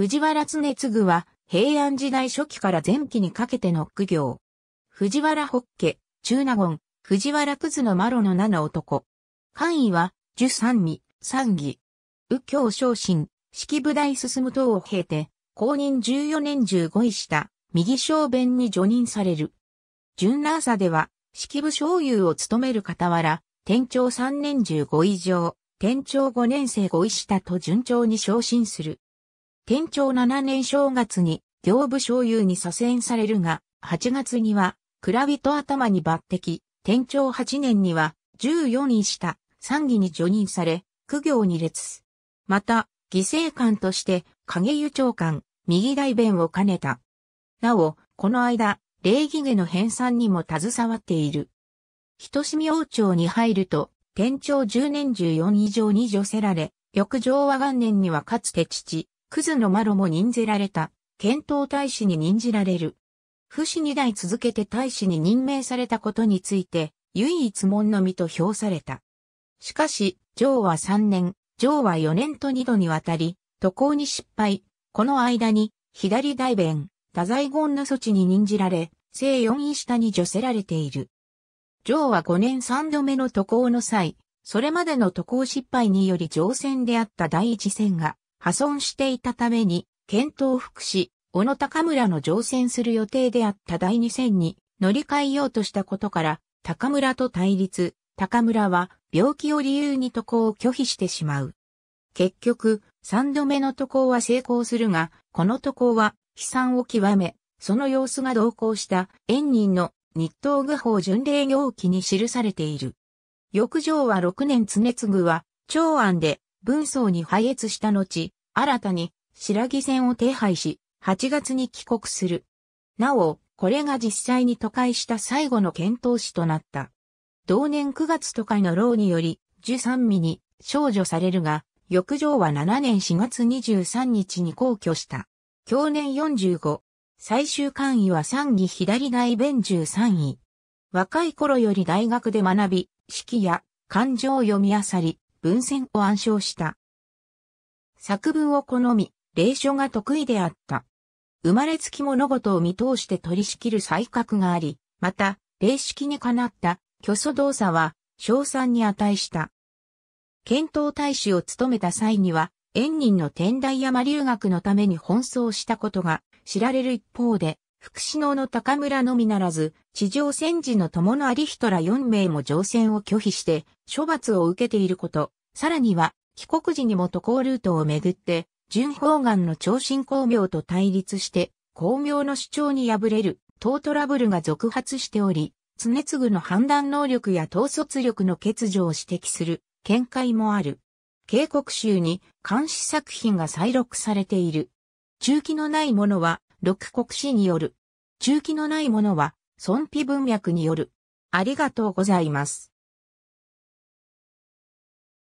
藤原常次は平安時代初期から前期にかけての苦行。藤原北家、中納言、藤原くずのマロの七男。官位は、十三味、三義。右京昇進、式部大進む等を経て、公認十四年十五位下、右小弁に除任される。純ラーサでは、式部昇優を務める傍ら、天長三年十五以上、天長五年生五位下と順調に昇進する。天長7年正月に行部昇有に左遷されるが、8月には蔵人頭に抜擢、天長8年には14位下、三義に除任され、苦行に列。また、犠牲官として影湯長官、右大弁を兼ねた。なお、この間、礼儀下の編纂にも携わっている。人志王朝に入ると、天長10年十4以上に除せられ、翌上和元年にはかつて父、クズのマロも任ぜられた、検討大使に任じられる。不死二代続けて大使に任命されたことについて、唯一門のみと評された。しかし、上は三年、上は四年と二度にわたり、渡航に失敗。この間に、左大弁、多在言の措置に任じられ、正四位下に除せられている。上は五年三度目の渡航の際、それまでの渡航失敗により乗船であった第一線が、破損していたために、検討福祉、小野高村の乗船する予定であった第二戦に乗り換えようとしたことから、高村と対立、高村は病気を理由に渡航を拒否してしまう。結局、三度目の渡航は成功するが、この渡航は悲惨を極め、その様子が同行した縁人の日東具法巡礼行記に記されている。翌場は六年常次は、長安で文層に配越した後、新たに白木線を手配し、8月に帰国する。なお、これが実際に都会した最後の遣唐使となった。同年9月都会の牢により、十三味に少女されるが、翌上は7年4月23日に皇居した。去年45、最終官位は三義左大弁13位。若い頃より大学で学び、式や感情を読み漁り、文選を暗唱した。作文を好み、霊書が得意であった。生まれつき物事を見通して取り仕切る才覚があり、また、霊式にかなった虚祖動作は、賞賛に値した。検討大使を務めた際には、縁人の天台山留学のために奔走したことが知られる一方で、福祉能の高村のみならず、地上戦時の友の有人ら4名も乗船を拒否して、処罰を受けていること、さらには、帰国時にも渡航ルートをめぐって、純方眼の長身孔明と対立して、孔明の主張に敗れる、党トラブルが続発しており、常次の判断能力や統率力の欠如を指摘する見解もある。警告集に監視作品が再録されている。中期のないものは六国史による。中期のないものは、損否文脈による。ありがとうございます。